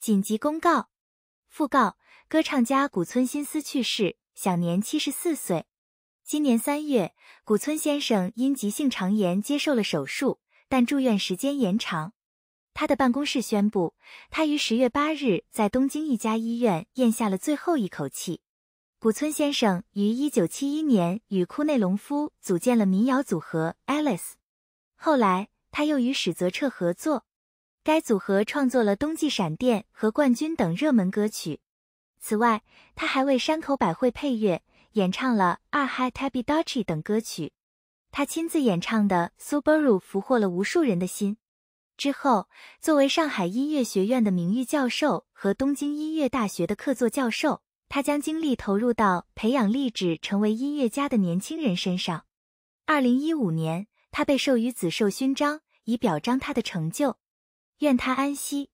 紧急公告，讣告：歌唱家古村新司去世，享年七十四岁。今年三月，古村先生因急性肠炎接受了手术，但住院时间延长。他的办公室宣布，他于十月八日在东京一家医院咽下了最后一口气。古村先生于一九七一年与库内隆夫组建了民谣组合 Alice，后来他又与史泽彻合作。该组合创作了《冬季闪电》和《冠军》等热门歌曲。此外，他还为山口百惠配乐，演唱了《二嗨 Tabidachi》等歌曲。他亲自演唱的《Subaru》俘获了无数人的心。之后，作为上海音乐学院的名誉教授和东京音乐大学的客座教授，他将精力投入到培养立志成为音乐家的年轻人身上。二零一五年，他被授予紫绶勋章，以表彰他的成就。愿他安息。